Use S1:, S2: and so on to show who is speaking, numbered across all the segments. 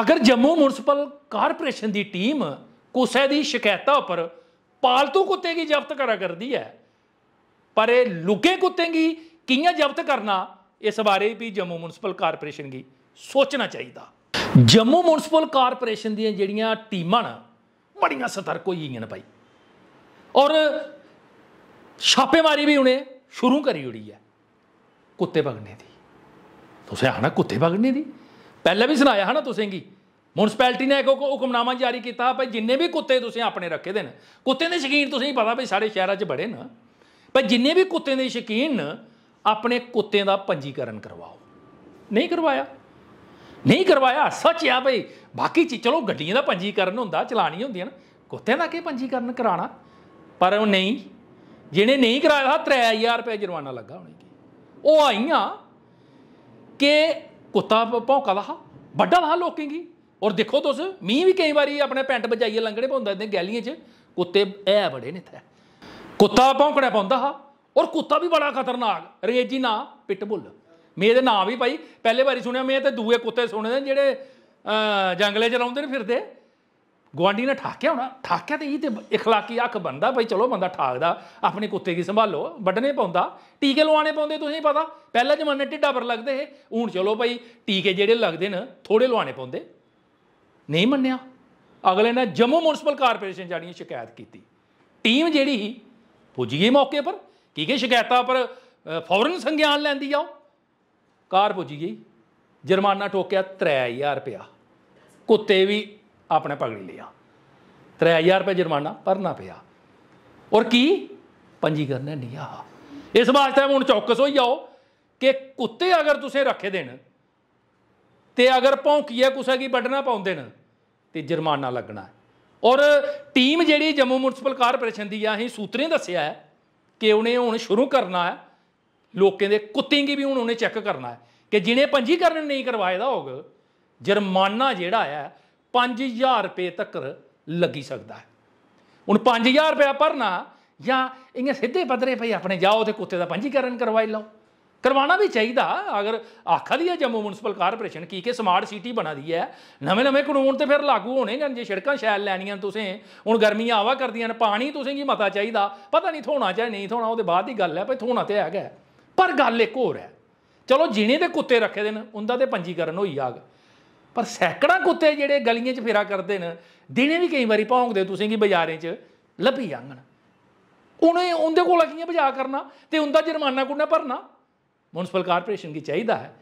S1: ਅਗਰ Jammu municipal corporation ਦੀ team ਕੁਸੇ ਦੀ ਸ਼ਿਕਾਇਤਾਂ ਉੱਪਰ ਪਾਲਤੂ ਕੁੱਤੇ ਦੀ ਜ਼ਬਤ ਕਰਾ ਕਰਦੀ ਹੈ ਪਰ ਇਹ ਲੁਕੇ ਕੁੱਤੇ ਦੀ ਕਿੰਨਾ ਜ਼ਬਤ ਕਰਨਾ ਇਸ ਬਾਰੇ ਵੀ ਜੰਮੂ ਮਿਊਨਿਸਪਲ ਕਾਰਪੋਰੇਸ਼ਨ ਦੀ ਸੋਚਣਾ ਚਾਹੀਦਾ ਜੰਮੂ ਮਿਊਨਿਸਪਲ ਕਾਰਪੋਰੇਸ਼ਨ ਦੀਆਂ ਜਿਹੜੀਆਂ ਟੀਮਾਂ ਨੇ ਬੜੀਆਂ ਸਤਰਕ ਹੋਈਆਂ ਨੇ ਭਾਈ ਔਰ ਛਾਪੇਮਾਰੀ ਵੀ ਉਹਨੇ ਸ਼ੁਰੂ ਕਰੀ ਹੋਈ ਹੈ ਕੁੱਤੇ ਭਗਣੇ ਦੀ ਤੁਸੀਂ ਆਣਾ ਕੁੱਤੇ ਭਗਣੇ ਦੀ ਪਹਿਲਾਂ ਵੀ ਸੁਣਾਇਆ ਹਨਾ ਤੁਸੀਂ ਕੀ ਮਿਊਨਿਸਪੈਲਿਟੀ ਨੇ ਇੱਕ ਹੁਕਮਨਾਮਾ ਜਾਰੀ ਕੀਤਾ ਭਾਈ ਜਿੰਨੇ ਵੀ ਕੁੱਤੇ ਤੁਸੀਂ ਆਪਣੇ ਰੱਖੇ ਦੇ ਨੇ ਕੁੱਤੇ ਦੇ ਸ਼ਕੀਨ ਤੁਸੀਂ ਪਤਾ ਭਾਈ ਸਾਰੇ ਸ਼ਹਿਰਾਂ 'ਚ ਬੜੇ ਨਾ ਭਾਈ ਜਿੰਨੇ ਵੀ ਕੁੱਤੇ ਦੇ ਸ਼ਕੀਨ ਆਪਣੇ ਕੁੱਤੇ ਦਾ ਪੰਜੀਕਰਨ ਕਰਵਾਓ ਨਹੀਂ ਕਰਵਾਇਆ ਨਹੀਂ ਕਰਵਾਇਆ ਸੱਚ ਆ ਭਾਈ ਬਾਕੀ ਚੀ ਚਲੋ ਗੱਡੀਆਂ ਦਾ ਪੰਜੀਕਰਨ ਹੁੰਦਾ ਚਲਾਣੀ ਹੁੰਦੀ ਹੈ ਨਾ ਕੁੱਤੇ ਦਾ ਕੀ ਪੰਜੀਕਰਨ ਕਰਾਣਾ ਪਰ ਉਹ ਨਹੀਂ ਜਿਹਨੇ ਨਹੀਂ ਕਰਾਇਆ 3000 ਰੁਪਏ ਜੁਰਮਾਨਾ ਲੱਗਾ ਹੋਣੀ ਉਹ ਆਈਆਂ ਕਿ ਕੁੱਤਾ ਭੌਂਕਾ ਦਾ ਵੱਡਾ ਦਾ ਲੋਕੇਂਗੀ ਔਰ ਦੇਖੋ ਤੁਸ ਮੀਂਹ ਵੀ ਕਈ ਵਾਰੀ ਆਪਣੇ ਪੈਂਟ ਬਜਾਈਏ ਲੰਗੜੇ ਪਾਉਂਦਾ ਨੇ ਗੈਲੀਆਂ 'ਚ ਕੁੱਤੇ ਐ ਬੜੇ ਨੇ ਤੇ ਕੁੱਤਾ ਭੌਂਕਣਾ ਪਾਉਂਦਾ ਹਾ ਔਰ ਕੁੱਤਾ ਵੀ ਬੜਾ ਖਤਰਨਾਕ ਰੇਜੀ ਨਾ ਪਿਟਬੁੱਲ ਮੇਰੇ ਇਹਦੇ ਨਾਂ ਵੀ ਭਾਈ ਪਹਿਲੇ ਵਾਰੀ ਸੁਣਿਆ ਮੈਂ ਤੇ ਦੂਏ ਕੁੱਤੇ ਸੁਣਦੇ ਜਿਹੜੇ ਜੰਗਲੇ 'ਚ ਰਹਿੰਦੇ ਨੇ ਫਿਰਦੇ ਗਵਾਂਢੀ ਨੇ ਠਾਕਿਆ ਹੋਣਾ ਠਾਕਿਆ ਤੇ ਇਹ ਤੇ اخلاقی ਅੱਖ ਬੰਦਾ ਭਾਈ ਚਲੋ ਬੰਦਾ ਠਾਕਦਾ ਆਪਣੇ ਕੁੱਤੇ ਦੀ ਸੰਭਾਲੋ ਵੱਢਨੇ ਪਾਉਂਦਾ ਟੀਕੇ ਲਵਾਣੇ ਪਾਉਂਦੇ ਤੁਸੀਂ ਪਤਾ ਪਹਿਲੇ ਜ਼ਮਾਨੇ ਟਿੱਡਾ ਪਰ ਲੱਗਦੇ ਇਹ ਹੁਣ ਚਲੋ ਭਾਈ ਟੀਕੇ ਜਿਹੜੇ ਲੱਗਦੇ ਨੇ ਥੋੜੇ ਲਵਾਣੇ ਪਾਉਂਦੇ ਨਹੀਂ ਮੰਨਿਆ ਅਗਲੇ ਨੇ ਜੰਮੂ ਮਿਊਨਿਸਪਲ ਕਾਰਪੋਰੇਸ਼ਨ ਜਾਣੀ ਸ਼ਿਕਾਇਤ ਕੀਤੀ ਟੀਮ ਜਿਹੜੀ ਪੁੱਜ ਗਈ ਮੌਕੇ ਪਰ ਕੀ ਕੀ ਸ਼ਿਕਾਇਤਾਂ ਪਰ ਫੌਰਨ ਸੰਗਿਆਨ ਲੈਂਦੀ ਆਓ ਕਾਰ ਪੁੱਜ ਗਈ ਜੁਰਮਾਨਾ ਠੋਕਿਆ 3000 ਰੁਪਿਆ ਕੁੱਤੇ ਵੀ ਆਪਣੇ ਪਗੜੀ ਲਿਆ 3000 ਰੁਪਏ ਜੁਰਮਾਨਾ ਪਰਨਾ ਪਿਆ ਔਰ ਕੀ ਪੰਜੀ ਪੰਜੀਕਰਨ ਨਹੀਂ ਆ ਇਸ ਵਾਸਤੇ ਹੁਣ ਚੌਕਸ ਹੋਈ ਜਾਓ ਕਿ ਕੁੱਤੇ ਅਗਰ ਤੁਸੀਂ ਰੱਖੇ ਦੇਣ ਤੇ ਅਗਰ ਭੌਂਕੀਏ ਕਿਸੇ ਕੀ ਵੱਢਣਾ ਪਾਉਂਦੇ ਨੇ ਤੇ ਜੁਰਮਾਨਾ ਲੱਗਣਾ ਔਰ ਟੀਮ ਜਿਹੜੀ ਜੰਮੂ ਮਿਊਨਿਸਪਲ ਕਾਰਪੋਰੇਸ਼ਨ ਦੀ ਆਹੀਂ ਸੂਤਰੇ ਦੱਸਿਆ ਹੈ ਕਿ ਉਹਨੇ ਹੁਣ ਸ਼ੁਰੂ ਕਰਨਾ ਹੈ ਲੋਕਾਂ ਦੇ ਕੁੱਤਿਆਂ ਦੀ ਵੀ ਹੁਣ ਉਹਨੇ ਚੈੱਕ ਕਰਨਾ ਹੈ ਕਿ ਜਿਨੇ ਪੰਜੀਕਰਨ ਨਹੀਂ ਕਰਵਾਇਆ ਦਾ ਹੋਗ ਜੁਰਮਾਨਾ ਜਿਹੜਾ ਆਇਆ 5000 ਰੁਪਏ ਤੱਕ ਲੱਗੀ ਸਕਦਾ ਹੈ ਹੁਣ 5000 ਰੁਪਏ ਪਰਨਾ ਜਾਂ ਇੰਗੇ ਸਿੱਧੇ ਬਦਰੇ ਭਈ ਆਪਣੇ ਜਾਓ ਤੇ ਕੁੱਤੇ ਦਾ ਪੰਜੀਕਰਨ ਕਰਵਾਈ ਲਓ ਕਰਵਾਣਾ ਵੀ ਚਾਹੀਦਾ ਅਗਰ ਆਖਾ ਦੀ ਜੰਮੂ ਮਿਊਨਿਸਪਲ ਕਾਰਪੋਰੇਸ਼ਨ ਕੀ ਕੇ ਸਮਾਰਟ ਸਿਟੀ ਬਣਾ ਦੀ ਹੈ ਨਵੇਂ ਨਵੇਂ ਕਾਨੂੰਨ ਤੇ ਫਿਰ ਲਾਗੂ ਹੋਣੇ ਜੇ ਸੜਕਾਂ ਸ਼ੈਲ ਲੈਣੀਆਂ ਤੁਸੀਂ ਹੁਣ ਗਰਮੀਆਂ ਆਵਾ ਕਰਦੀਆਂ ਨੇ ਪਾਣੀ ਤੁਸੀਂ ਕੀ ਮਤਾ ਚਾਹੀਦਾ ਪਤਾ ਨਹੀਂ ਥੋਣਾ ਚਾਹੇ ਨਹੀਂ ਥੋਣਾ ਉਹਦੇ ਬਾਅਦ ਦੀ ਗੱਲ ਹੈ ਭਈ ਥੋਣਾ ਤੇ ਹੈਗਾ ਪਰ ਗੱਲ ਇੱਕ ਹੋਰ ਹੈ ਚਲੋ ਜਿਹਨੇ ਦੇ ਕੁੱਤੇ ਰੱਖੇ ਦੇ ਨੇ ਉਹਦਾ ਤੇ ਪੰਜੀਕਰਨ ਹੋਈ ਆਗ ਪਰ ਸੈਕੜਾਂ ਕੁੱਤੇ ਜਿਹੜੇ ਗਲੀਆਂ 'ਚ ਫੇਰਾ ਕਰਦੇ ਨੇ ਦਿਨੇ ਵੀ ਕਈ ਵਾਰੀ ਭੌਂਕਦੇ ਤੁਸੀਂ ਕਿ ਬਾਜ਼ਾਰਾਂ 'ਚ ਲੱਭੀ ਜਾਂਗਣ ਉਹਨੇ ਉਹਦੇ ਕੋਲ ਕੀ ਬਜਾ ਕਰਨਾ ਤੇ ਉਹਦਾ ਜੁਰਮਾਨਾ ਕੁੱਣਾ ਭਰਨਾ ਮਿਊਨਿਸਪਲ ਕਾਰਪੋਰੇਸ਼ਨ ਕੀ ਚਾਹੀਦਾ ਹੈ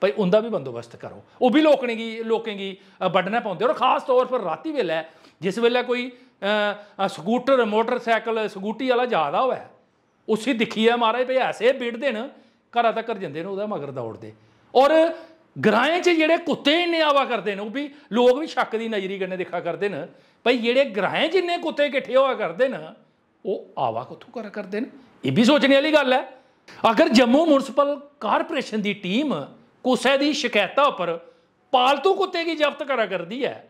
S1: ਭਈ ਉਹਦਾ ਵੀ ਬੰਦੋਬਸਤ ਕਰੋ ਉਹ ਵੀ ਲੋਕ ਲੋਕਣੇ ਕੀ ਲੋਕੇ ਕੀ ਵੱਢਣਾ ਪਾਉਂਦੇ ਔਰ ਖਾਸ ਤੌਰ ਪਰ ਰਾਤੀ ਵੇਲੇ ਜਿਸ ਵੇਲੇ ਕੋਈ ਸਕੂਟਰ ਮੋਟਰਸਾਈਕਲ ਸਕੂਟੀ ਵਾਲਾ ਜ਼ਿਆਦਾ ਹੋਵੇ ਉਸੇ ਦਿਖੀ ਦਿਖੀਏ ਮਹਾਰਾਜ ਭਈ ਐਸੇ ਬਿੜਦੇ ਨੇ ਘਰਾਂ ਤੱਕ ਜਾਂਦੇ ਨੇ ਉਹਦਾ ਮਗਰ ਦੌੜਦੇ ਔਰ ਗਰਾਏ ਚ ਜਿਹੜੇ ਕੁੱਤੇ ਇੰਨੇ ਆਵਾ ਕਰਦੇ ਨੇ ਉਹ ਵੀ ਲੋਕ ਵੀ ਸ਼ੱਕ ਦੀ ਨਜ਼ਰੀ ਕਰਨੇ ਦੇਖਾ ਕਰਦੇ ਨੇ ਭਾਈ ਜਿਹੜੇ ਗਰਾਏ ਜਿੰਨੇ ਕੁੱਤੇ ਇਕੱਠੇ ਹੋਆ ਕਰਦੇ ਨੇ ਉਹ ਆਵਾ ਕਿੱਥੋਂ ਕਰਾ ਕਰਦੇ ਨੇ ਇਹ ਵੀ ਸੋਚਣ ਵਾਲੀ ਗੱਲ ਹੈ ਅਗਰ ਜੰਮੂ ਮਿਊਨਿਸਪਲ ਕਾਰਪੋਰੇਸ਼ਨ ਦੀ ਟੀਮ ਕੁਸੇ ਦੀ ਸ਼ਿਕਾਇਤਾਂ ਉੱਪਰ ਪਾਲਤੂ ਕੁੱਤੇ ਕੀ ਜ਼ਬਤ ਕਰਾ ਕਰਦੀ ਹੈ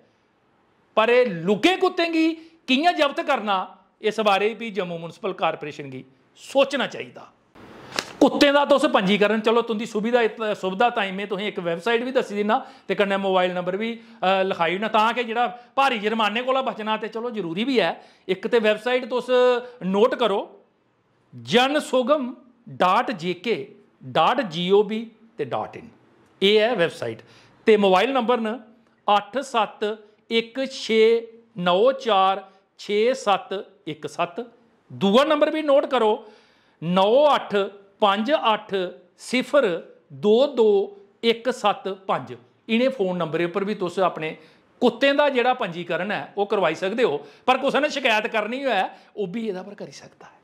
S1: ਪਰ ਇਹ ਲੁਕੇ ਕੁੱਤੇ ਕੀ ਕਿੰਨਾ ਜ਼ਬਤ ਕਰਨਾ ਇਸ ਬਾਰੇ ਵੀ ਜੰਮੂ ਮਿਊਨਿਸਪਲ ਕਾਰਪੋਰੇਸ਼ਨ ਕੀ ਸੋਚਣਾ ਚਾਹੀਦਾ ਕੁੱਤੇ ਦਾ ਤੁਸੀਂ ਪੰਜੀਕਰਨ ਚਲੋ ਤੁੰਦੀ ਸੁਵਿਧਾ ਸੁਵਿਧਾ ਟਾਈਮ ਹੈ ਤੁਸੀਂ ਇੱਕ ਵੈਬਸਾਈਟ ਵੀ ਦੱਸ ਦੇਣਾ ਤੇ ਕੰਨੇ ਮੋਬਾਈਲ ਨੰਬਰ ਵੀ ਲਿਖਾਈ ਨਾ ਤਾਂ ਕਿ ਜਿਹੜਾ ਭਾਰੀ ਜੁਰਮਾਨੇ ਕੋਲੋਂ ਬਚਣਾ ਤੇ ਚਲੋ ਜ਼ਰੂਰੀ ਵੀ ਹੈ ਇੱਕ ਤੇ ਵੈਬਸਾਈਟ ਤੁਸ ਨੋਟ ਕਰੋ jansugam.jk.gov ਤੇ .in ਇਹ ਹੈ ਵੈਬਸਾਈਟ ਤੇ ਮੋਬਾਈਲ ਨੰਬਰ ਨ 8716946717 ਦੂਆ ਨੰਬਰ ਵੀ ਨੋਟ ਕਰੋ 98 58022175 ਇਹਨੇ ਫੋਨ ਨੰਬਰੇ ਉੱਪਰ ਵੀ ਤੁਸੀਂ ਆਪਣੇ ਕੁੱਤੇ ਦਾ ਜਿਹੜਾ ਪੰਜੀਕਰਨ ਹੈ ਉਹ ਕਰਵਾਈ ਸਕਦੇ ਹੋ ਪਰ ਕਿਸੇ ਨੇ ਸ਼ਿਕਾਇਤ ਕਰਨੀ ਹੋਇਆ ਉਹ ਵੀ ਇਹਦਾ ਪਰ ਕਰੀ ਸਕਦਾ